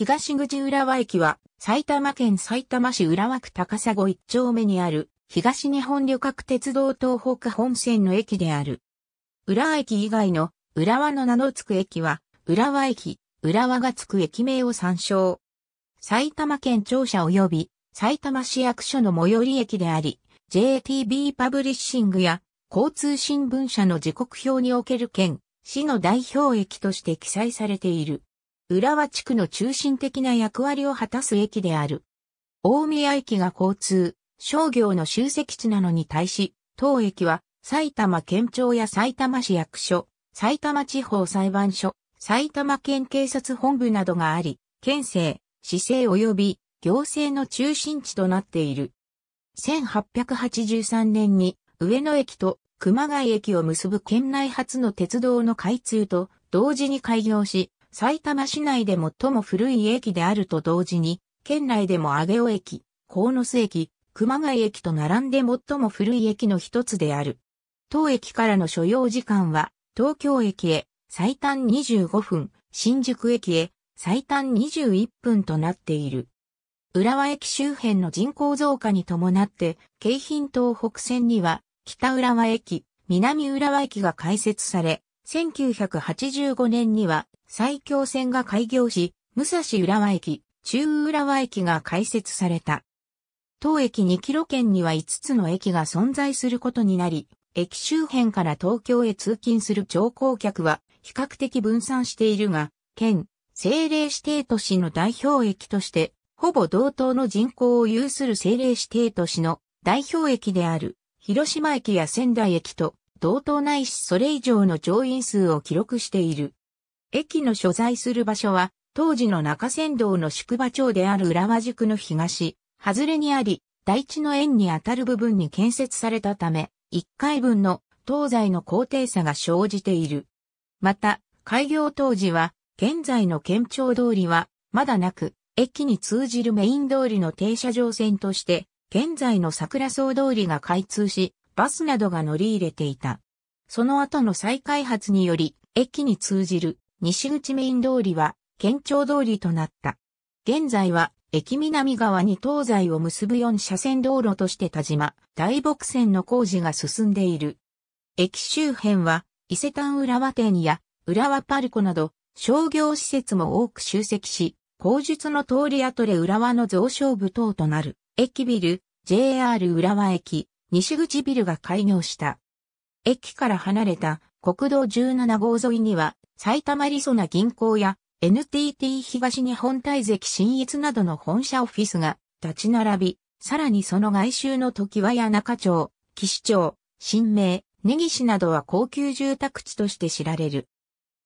東口浦和駅は埼玉県埼玉市浦和区高砂1丁目にある東日本旅客鉄道東北本線の駅である。浦和駅以外の浦和の名の付く駅は浦和駅、浦和が付く駅名を参照。埼玉県庁舎及び埼玉市役所の最寄り駅であり、JTB パブリッシングや交通新聞社の時刻表における県、市の代表駅として記載されている。浦和地区の中心的な役割を果たす駅である。大宮駅が交通、商業の集積地なのに対し、当駅は埼玉県庁や埼玉市役所、埼玉地方裁判所、埼玉県警察本部などがあり、県政、市政及び行政の中心地となっている。1883年に上野駅と熊谷駅を結ぶ県内初の鉄道の開通と同時に開業し、埼玉市内で最も古い駅であると同時に、県内でも上尾駅、野巣駅、熊谷駅と並んで最も古い駅の一つである。当駅からの所要時間は、東京駅へ最短25分、新宿駅へ最短21分となっている。浦和駅周辺の人口増加に伴って、京浜東北線には、北浦和駅、南浦和駅が開設され、1985年には埼京線が開業し、武蔵浦和駅、中浦和駅が開設された。当駅2キロ圏には5つの駅が存在することになり、駅周辺から東京へ通勤する乗降客は比較的分散しているが、県、政令指定都市の代表駅として、ほぼ同等の人口を有する政令指定都市の代表駅である、広島駅や仙台駅と同等ないしそれ以上の乗員数を記録している。駅の所在する場所は、当時の中仙道の宿場町である浦和宿の東、外れにあり、台地の円にあたる部分に建設されたため、1階分の東西の高低差が生じている。また、開業当時は、現在の県庁通りは、まだなく、駅に通じるメイン通りの停車場線として、現在の桜草通りが開通し、バスなどが乗り入れていた。その後の再開発により、駅に通じる西口メイン通りは県庁通りとなった。現在は駅南側に東西を結ぶ4車線道路として田島大木線の工事が進んでいる。駅周辺は伊勢丹浦和店や浦和パルコなど商業施設も多く集積し、工術の通り跡で浦和の増床部等となる駅ビル JR 浦和駅西口ビルが開業した。駅から離れた国道17号沿いには埼玉リソナ銀行や NTT 東日本大関新越などの本社オフィスが立ち並び、さらにその外周の時和や中町、岸町、新名、根岸などは高級住宅地として知られる。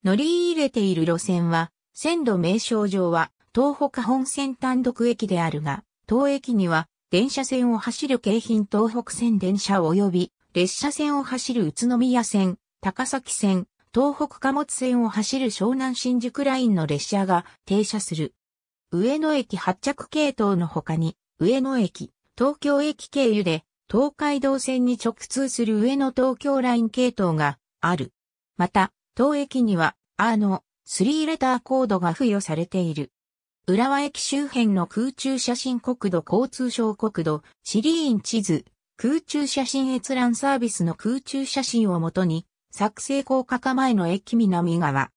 乗り入れている路線は、線路名称上は東北本線単独駅であるが、当駅には電車線を走る京浜東北線電車及び列車線を走る宇都宮線、高崎線、東北貨物線を走る湘南新宿ラインの列車が停車する。上野駅発着系統の他に、上野駅、東京駅経由で、東海道線に直通する上野東京ライン系統がある。また、当駅には、あの、3レターコードが付与されている。浦和駅周辺の空中写真国土交通省国土シリーン地図、空中写真閲覧サービスの空中写真をもとに、作成高架化前の駅南側。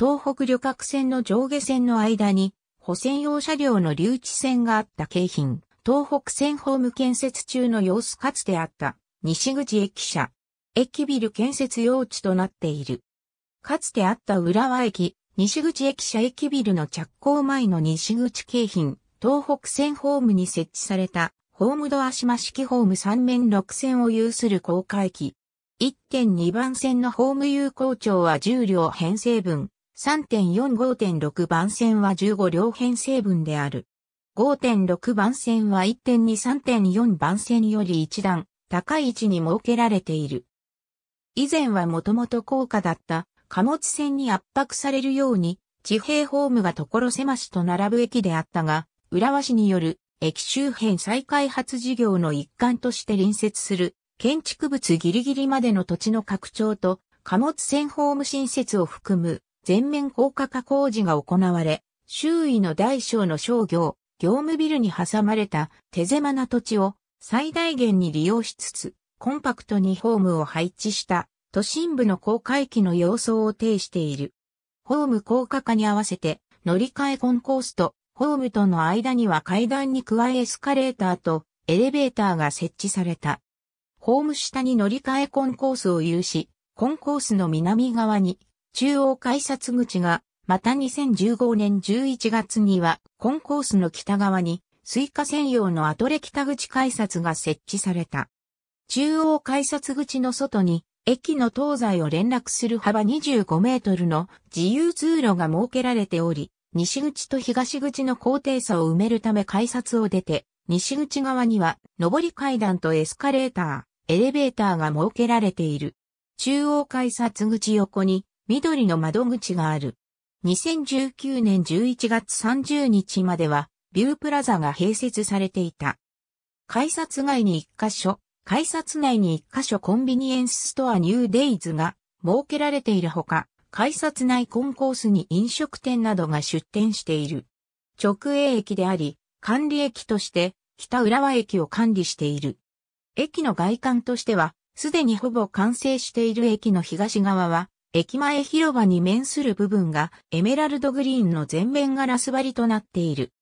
東北旅客船の上下線の間に、保線用車両の留置線があった京浜、東北線ホーム建設中の様子かつてあった、西口駅舎。駅ビル建設用地となっている。かつてあった浦和駅、西口駅舎駅ビルの着工前の西口京浜、東北線ホームに設置された、ホームドア島式ホーム3面6線を有する高架駅。1.2番線のホーム有効長は10両編成分、3.45.6番線は15両編成分である。5.6番線は1.23.4番線より一段高い位置に設けられている。以前はもともと高架だった貨物船に圧迫されるように、地平ホームが所狭しと並ぶ駅であったが、浦和市による駅周辺再開発事業の一環として隣接する建築物ギリギリまでの土地の拡張と貨物船ホーム新設を含む全面高架化工事が行われ、周囲の大小の商業、業務ビルに挟まれた手狭な土地を最大限に利用しつつ、コンパクトにホームを配置した都心部の高架駅の様相を呈している。ホーム高架化に合わせて、乗り換えコンコースとホームとの間には階段に加えエスカレーターとエレベーターが設置された。ホーム下に乗り換えコンコースを有し、コンコースの南側に中央改札口が、また2015年11月にはコンコースの北側にスイカ専用のアトレ北口改札が設置された。中央改札口の外に駅の東西を連絡する幅25メートルの自由通路が設けられており、西口と東口の高低差を埋めるため改札を出て、西口側には上り階段とエスカレーター、エレベーターが設けられている。中央改札口横に緑の窓口がある。2019年11月30日まではビュープラザが併設されていた。改札外に1箇所、改札内に1カ所コンビニエンスストアニューデイズが設けられているほか、改札内コンコースに飲食店などが出店している。直営駅であり、管理駅として北浦和駅を管理している。駅の外観としては、すでにほぼ完成している駅の東側は、駅前広場に面する部分がエメラルドグリーンの全面ガラス張りとなっている。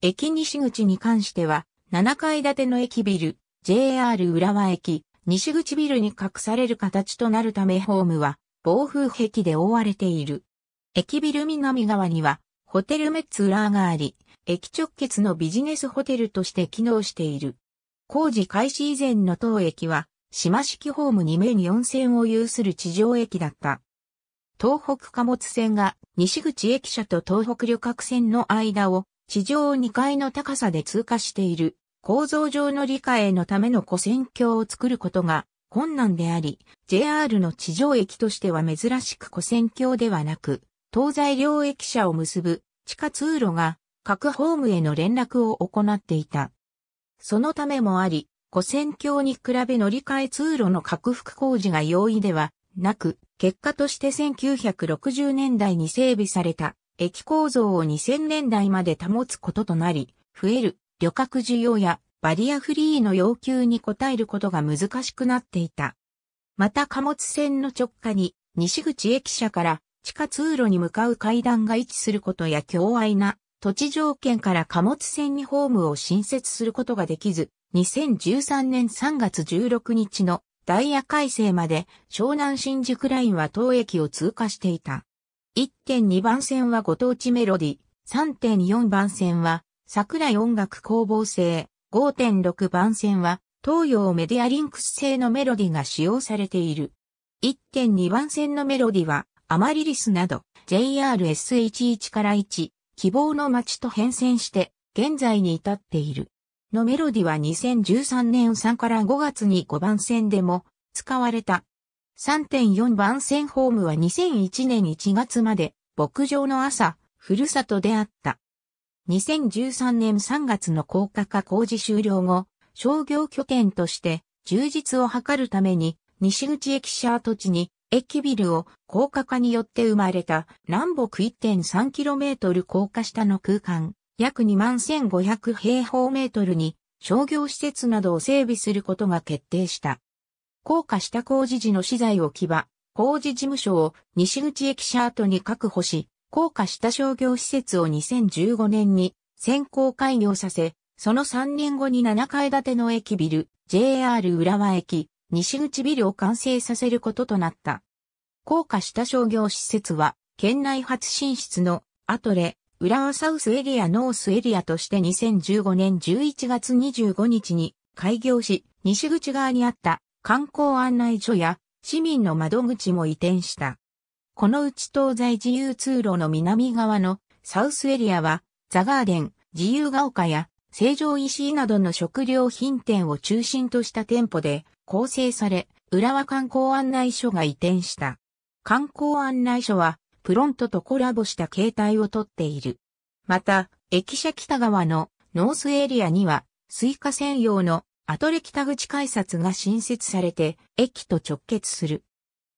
駅西口に関しては、7階建ての駅ビル、JR 浦和駅、西口ビルに隠される形となるためホームは暴風壁で覆われている。駅ビル南側にはホテルメッツ裏があり、駅直結のビジネスホテルとして機能している。工事開始以前の当駅は、島式ホーム2面4線を有する地上駅だった。東北貨物線が西口駅舎と東北旅客線の間を地上2階の高さで通過している。構造上の理解のための古戦橋を作ることが困難であり、JR の地上駅としては珍しく古戦橋ではなく、東西両駅舎を結ぶ地下通路が各ホームへの連絡を行っていた。そのためもあり、古戦橋に比べ乗り換え通路の拡幅工事が容易ではなく、結果として1960年代に整備された駅構造を2000年代まで保つこととなり、増える旅客需要やバリアフリーの要求に応えることが難しくなっていた。また貨物船の直下に西口駅舎から地下通路に向かう階段が位置することや狭愛な土地条件から貨物船にホームを新設することができず、2013年3月16日のダイヤ改正まで湘南新宿ラインは当駅を通過していた。1.2番線はご当地メロディ、3.4番線は桜井音楽工房製5.6番線は東洋メディアリンクス製のメロディが使用されている。1.2番線のメロディはアマリリスなど JRS11 から1希望の街と変遷して現在に至っている。のメロディは2013年3から5月に5番線でも使われた。3.4番線ホームは2001年1月まで牧場の朝、ふるさとであった。2013年3月の高架化工事終了後、商業拠点として充実を図るために西口駅舎跡地に駅ビルを高架化によって生まれた南北 1.3km 高架下の空間約21,500平方メートルに商業施設などを整備することが決定した。高架下工事時の資材をき場、工事事務所を西口駅舎跡に確保し、高架下商業施設を2015年に先行開業させ、その3年後に7階建ての駅ビル、JR 浦和駅、西口ビルを完成させることとなった。高架下商業施設は、県内初進出のアトレ、浦和サウスエリアノースエリアとして2015年11月25日に開業し、西口側にあった観光案内所や市民の窓口も移転した。このうち東西自由通路の南側のサウスエリアは、ザガーデン、自由が丘や、成城石井などの食料品店を中心とした店舗で構成され、浦和観光案内所が移転した。観光案内所は、プロントとコラボした形態をとっている。また、駅舎北側のノースエリアには、スイカ専用のアトレ北口改札が新設されて、駅と直結する。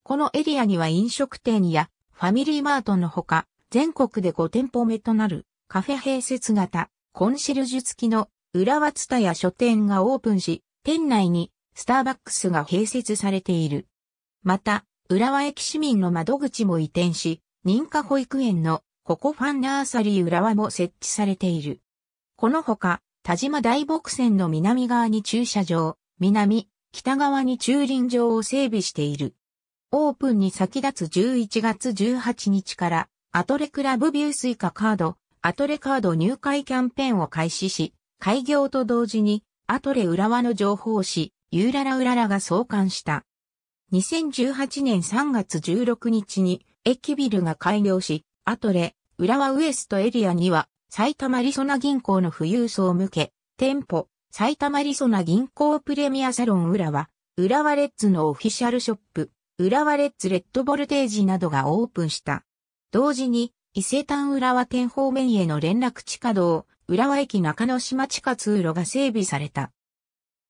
このエリアには飲食店やファミリーマートのほか、全国で5店舗目となるカフェ併設型コンシェルジュ付きの浦和ツタや書店がオープンし、店内にスターバックスが併設されている。また、浦和駅市民の窓口も移転し、認可保育園のココファンナーサリー浦和も設置されている。このほか、田島大木線の南側に駐車場、南、北側に駐輪場を整備している。オープンに先立つ11月18日からアトレクラブビュースイカカード、アトレカード入会キャンペーンを開始し、開業と同時にアトレ浦和の情報誌、ユーララウララが創刊した。2018年3月16日に駅ビルが開業し、アトレ、浦和ウエストエリアには埼玉リソナ銀行の富裕層向け、店舗、埼玉リソナ銀行プレミアサロン浦和、浦和レッズのオフィシャルショップ、浦和レッズレッドボルテージなどがオープンした。同時に、伊勢丹浦和店方面への連絡地下道、浦和駅中野島地下通路が整備された。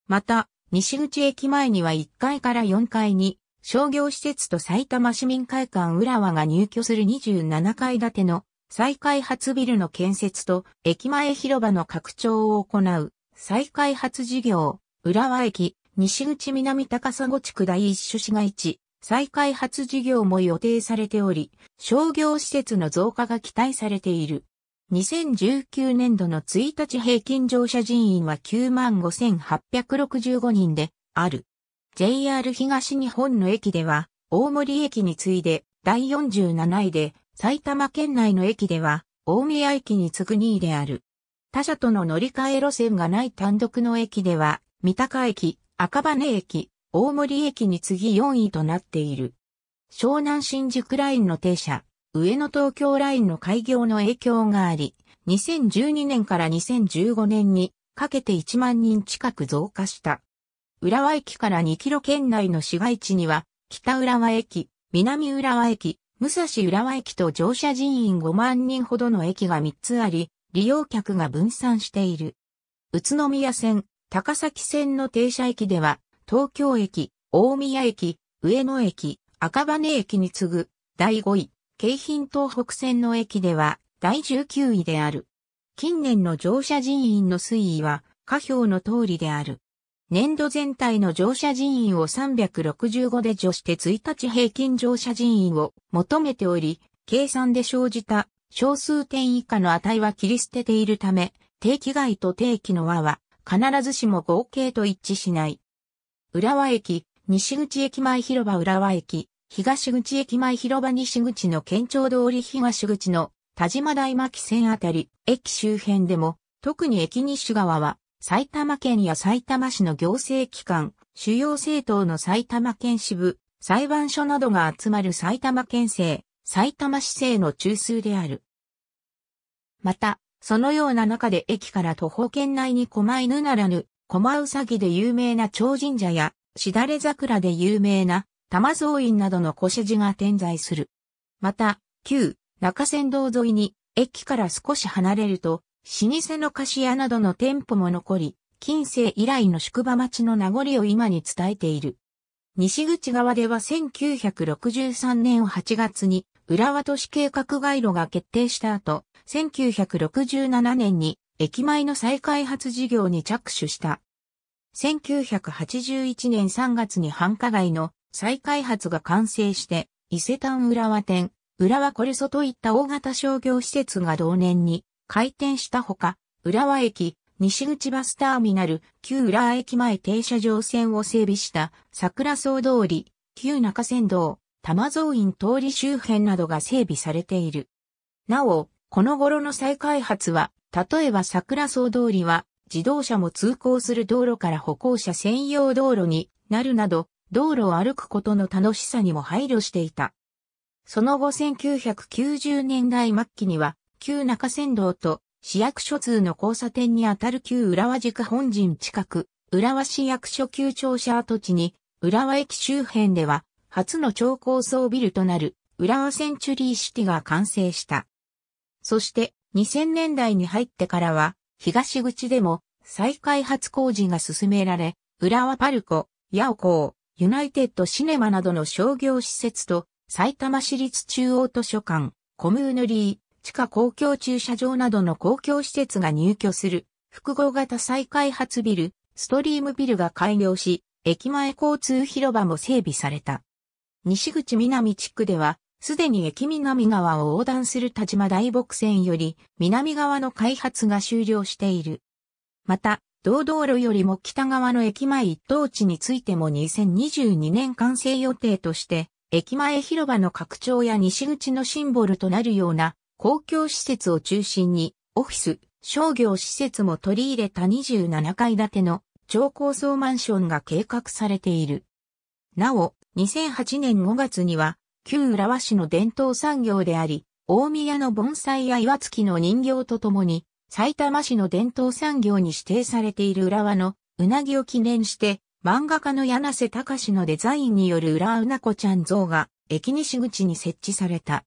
また、西口駅前には1階から4階に、商業施設と埼玉市民会館浦和が入居する27階建ての再開発ビルの建設と駅前広場の拡張を行う再開発事業、浦和駅、西口南高砂地区第一種市街地、再開発事業も予定されており、商業施設の増加が期待されている。2019年度の1日平均乗車人員は95,865人である。JR 東日本の駅では、大森駅に次いで第47位で、埼玉県内の駅では、大宮駅に次ぐ2位である。他社との乗り換え路線がない単独の駅では、三鷹駅、赤羽駅、大森駅に次4位となっている。湘南新宿ラインの停車、上野東京ラインの開業の影響があり、2012年から2015年にかけて1万人近く増加した。浦和駅から2キロ圏内の市街地には、北浦和駅、南浦和駅、武蔵浦和駅と乗車人員5万人ほどの駅が3つあり、利用客が分散している。宇都宮線、高崎線の停車駅では、東京駅、大宮駅、上野駅、赤羽駅に次ぐ第5位、京浜東北線の駅では第19位である。近年の乗車人員の推移は下表の通りである。年度全体の乗車人員を365で除して1日平均乗車人員を求めており、計算で生じた小数点以下の値は切り捨てているため、定期外と定期の和は必ずしも合計と一致しない。浦和駅、西口駅前広場浦和駅、東口駅前広場西口の県庁通り東口の田島大巻線あたり、駅周辺でも、特に駅西側は、埼玉県や埼玉市の行政機関、主要政党の埼玉県支部、裁判所などが集まる埼玉県政、埼玉市政の中枢である。また、そのような中で駅から徒歩圏内に狛犬ならぬ駒うさぎで有名な超神社や、しだれ桜で有名な、玉蔵院などの古社寺が点在する。また、旧、中山道沿いに、駅から少し離れると、老舗の菓子屋などの店舗も残り、近世以来の宿場町の名残を今に伝えている。西口側では1963年8月に浦和都市計画街路が決定した後、1967年に駅前の再開発事業に着手した。1981年3月に繁華街の再開発が完成して、伊勢丹浦和店、浦和コルソといった大型商業施設が同年に開店したほか、浦和駅、西口バスターミナル、旧浦和駅前停車場線を整備した桜草通り、旧中山道、玉蔵院通り周辺などが整備されている。なお、この頃の再開発は、例えば桜草通りは、自動車も通行する道路から歩行者専用道路になるなど、道路を歩くことの楽しさにも配慮していた。その後1990年代末期には、旧中山道と市役所通の交差点にあたる旧浦和塾本陣近く、浦和市役所旧庁舎跡地に、浦和駅周辺では、初の超高層ビルとなる、浦和センチュリーシティが完成した。そして2000年代に入ってからは東口でも再開発工事が進められ、浦和パルコ、ヤオコー、ユナイテッドシネマなどの商業施設と埼玉市立中央図書館、コムーヌリー、地下公共駐車場などの公共施設が入居する複合型再開発ビル、ストリームビルが開業し、駅前交通広場も整備された。西口南地区ではすでに駅南側を横断する田島大木線より南側の開発が終了している。また、同道路よりも北側の駅前一等地についても2022年完成予定として、駅前広場の拡張や西口のシンボルとなるような公共施設を中心に、オフィス、商業施設も取り入れた27階建ての超高層マンションが計画されている。なお、2008年5月には旧浦和市の伝統産業であり、大宮の盆栽や岩月の人形とともに、埼玉市の伝統産業に指定されている浦和のうなぎを記念して、漫画家の柳瀬隆のデザインによる浦和うなこちゃん像が駅西口に設置された。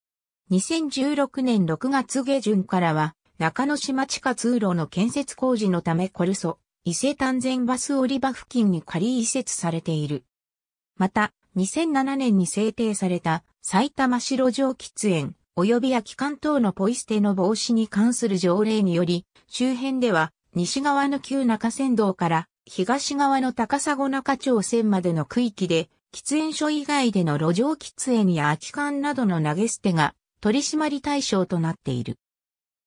2016年6月下旬からは、中野島地下通路の建設工事のためコルソ、伊勢丹前バス降り場付近に仮移設されている。また、2007年に制定された埼玉市路上喫煙、及び空き缶等のポイ捨ての防止に関する条例により、周辺では、西側の旧中山道から、東側の高砂中町線までの区域で、喫煙所以外での路上喫煙や空き缶などの投げ捨てが取締り対象となっている。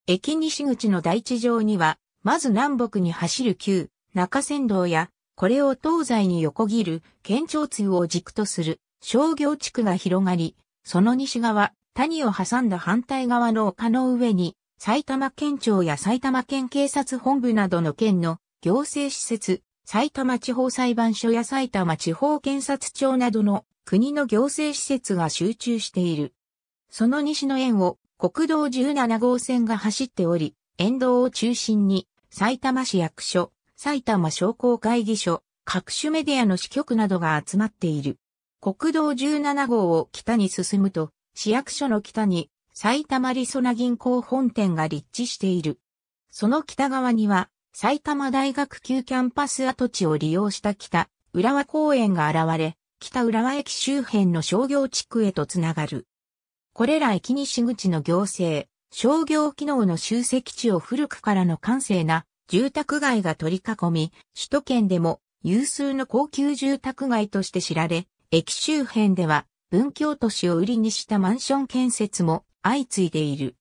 駅西口の大地上には、まず南北に走る旧中山道や、これを東西に横切る県庁通を軸とする商業地区が広がり、その西側、谷を挟んだ反対側の丘の上に、埼玉県庁や埼玉県警察本部などの県の行政施設、埼玉地方裁判所や埼玉地方検察庁などの国の行政施設が集中している。その西の縁を国道17号線が走っており、沿道を中心に埼玉市役所、埼玉商工会議所、各種メディアの支局などが集まっている。国道17号を北に進むと、市役所の北に埼玉リソな銀行本店が立地している。その北側には埼玉大学級キャンパス跡地を利用した北浦和公園が現れ、北浦和駅周辺の商業地区へとつながる。これら駅西口の行政、商業機能の集積地を古くからの閑静な住宅街が取り囲み、首都圏でも有数の高級住宅街として知られ、駅周辺では文京都市を売りにしたマンション建設も相次いでいる。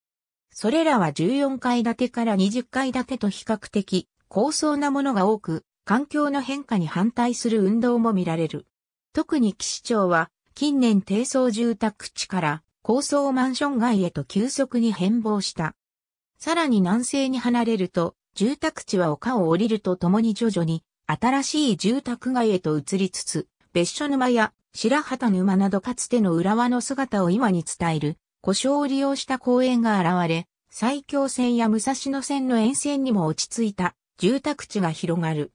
それらは14階建てから20階建てと比較的高層なものが多く、環境の変化に反対する運動も見られる。特に岸町は近年低層住宅地から高層マンション街へと急速に変貌した。さらに南西に離れると、住宅地は丘を降りるとともに徐々に新しい住宅街へと移りつつ、別所沼や白旗沼などかつての浦和の姿を今に伝える、故障を利用した公園が現れ、埼京線や武蔵野線の沿線にも落ち着いた住宅地が広がる。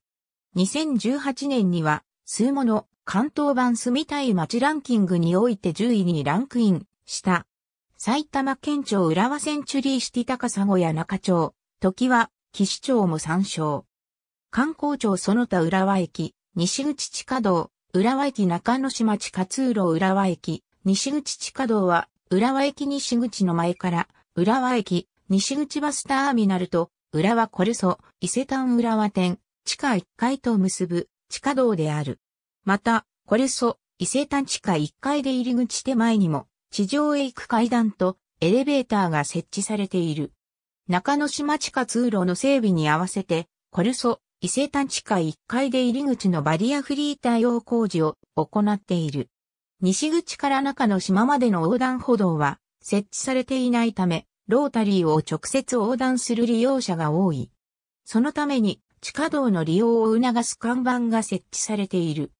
2018年には、数もの関東版住みたい街ランキングにおいて10位にランクインした。埼玉県庁浦和センチュリーシティ高砂や中町、時は岸町も参照。観光庁その他浦和駅、西口地下道、浦和駅中野地下通路浦和駅、西口地下道は、浦和駅西口の前から、浦和駅、西口バスターミナルと、浦和コルソ、伊勢丹浦和店、地下1階と結ぶ、地下道である。また、コルソ、伊勢丹地下1階で入り口手前にも、地上へ行く階段と、エレベーターが設置されている。中野島地下通路の整備に合わせて、コルソ、伊勢丹地下1階で入り口のバリアフリー対応工事を行っている。西口から中の島までの横断歩道は設置されていないため、ロータリーを直接横断する利用者が多い。そのために地下道の利用を促す看板が設置されている。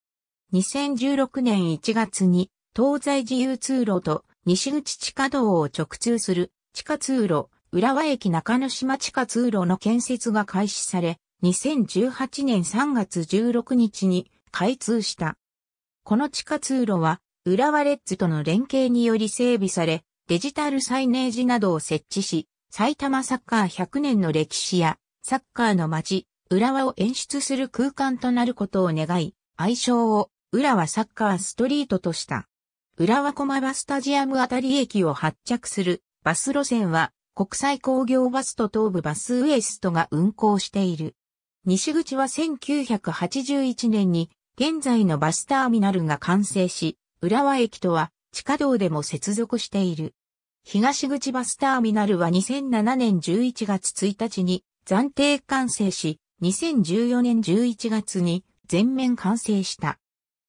2016年1月に東西自由通路と西口地下道を直通する地下通路、浦和駅中野島地下通路の建設が開始され、2018年3月16日に開通した。この地下通路は、浦和レッズとの連携により整備され、デジタルサイネージなどを設置し、埼玉サッカー100年の歴史や、サッカーの街、浦和を演出する空間となることを願い、愛称を浦和サッカーストリートとした。浦和駒場スタジアムあたり駅を発着するバス路線は国際工業バスと東部バスウエストが運行している。西口は1981年に現在のバスターミナルが完成し、浦和駅とは地下道でも接続している。東口バスターミナルは2007年11月1日に暫定完成し、2014年11月に全面完成した。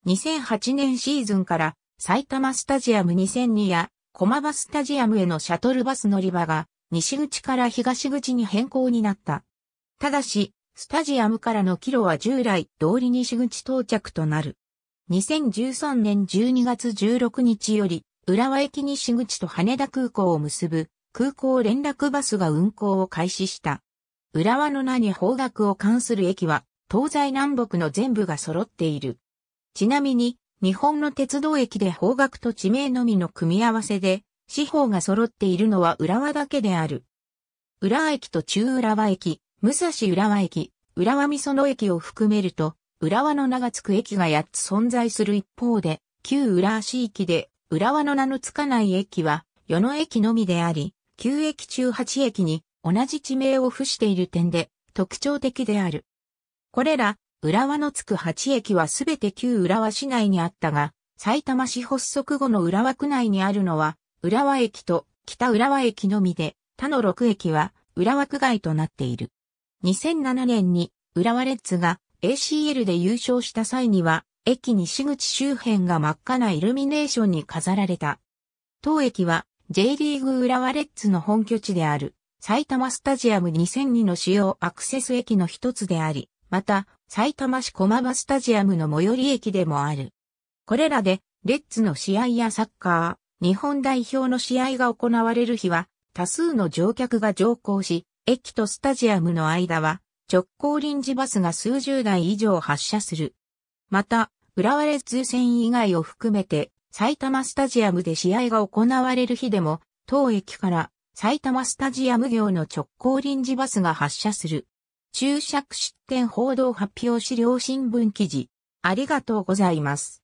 2008年シーズンから埼玉スタジアム2002や駒場スタジアムへのシャトルバス乗り場が西口から東口に変更になった。ただし、スタジアムからの帰路は従来通り西口到着となる。2013年12月16日より、浦和駅西口と羽田空港を結ぶ空港連絡バスが運行を開始した。浦和の名に方角を関する駅は、東西南北の全部が揃っている。ちなみに、日本の鉄道駅で方角と地名のみの組み合わせで、四方が揃っているのは浦和だけである。浦和駅と中浦和駅、武蔵浦和駅、浦和美園駅を含めると、浦和の名が付く駅が8つ存在する一方で、旧浦和市域で、浦和の名の付かない駅は、与野駅のみであり、9駅中8駅に同じ地名を付している点で特徴的である。これら、浦和の付く8駅はすべて旧浦和市内にあったが、埼玉市発足後の浦和区内にあるのは、浦和駅と北浦和駅のみで、他の6駅は浦和区外となっている。2007年に浦和レッズが ACL で優勝した際には、駅西口周辺が真っ赤なイルミネーションに飾られた。当駅は J リーグ浦和レッズの本拠地である埼玉スタジアム2002の主要アクセス駅の一つであり、また埼玉市駒場スタジアムの最寄り駅でもある。これらでレッズの試合やサッカー、日本代表の試合が行われる日は多数の乗客が乗降し、駅とスタジアムの間は直行臨時バスが数十台以上発車する。また、浦和レッズ戦以外を含めて埼玉スタジアムで試合が行われる日でも、当駅から埼玉スタジアム業の直行臨時バスが発車する。注釈出店報道発表資料新聞記事。ありがとうございます。